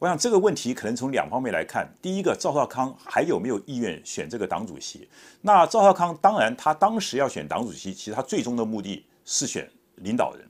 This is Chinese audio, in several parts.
我想这个问题可能从两方面来看。第一个，赵少康还有没有意愿选这个党主席？那赵少康当然，他当时要选党主席，其实他最终的目的是选领导人。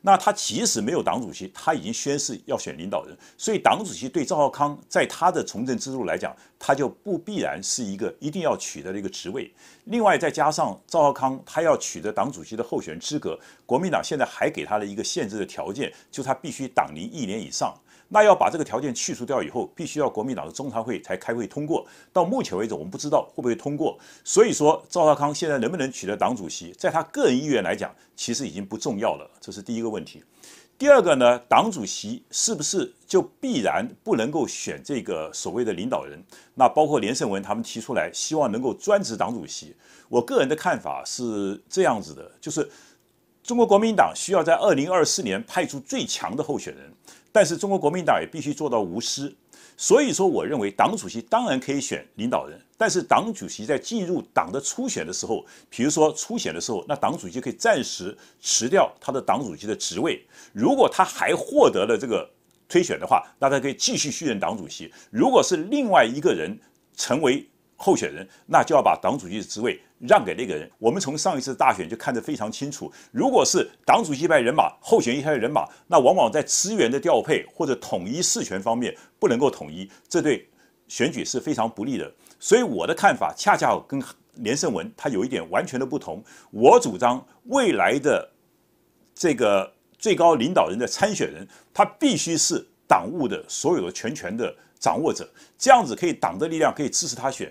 那他即使没有党主席，他已经宣誓要选领导人，所以党主席对赵少康在他的从政之路来讲，他就不必然是一个一定要取得的一个职位。另外，再加上赵少康他要取得党主席的候选资格，国民党现在还给他了一个限制的条件，就是他必须党龄一年以上。那要把这个条件去除掉以后，必须要国民党的中常会才开会通过。到目前为止，我们不知道会不会通过。所以说，赵少康现在能不能取得党主席，在他个人意愿来讲，其实已经不重要了。这是第一个问题。第二个呢，党主席是不是就必然不能够选这个所谓的领导人？那包括连胜文他们提出来，希望能够专职党主席。我个人的看法是这样子的，就是。中国国民党需要在二零二四年派出最强的候选人，但是中国国民党也必须做到无私。所以说，我认为党主席当然可以选领导人，但是党主席在进入党的初选的时候，比如说初选的时候，那党主席可以暂时辞掉他的党主席的职位。如果他还获得了这个推选的话，那他可以继续续任党主席。如果是另外一个人成为候选人那就要把党主席的职位让给那个人。我们从上一次大选就看得非常清楚，如果是党主席派人马，候选人派人马，那往往在资源的调配或者统一事权方面不能够统一，这对选举是非常不利的。所以我的看法恰恰跟连胜文他有一点完全的不同。我主张未来的这个最高领导人的参选人，他必须是党务的所有的全权的掌握者，这样子可以党的力量可以支持他选。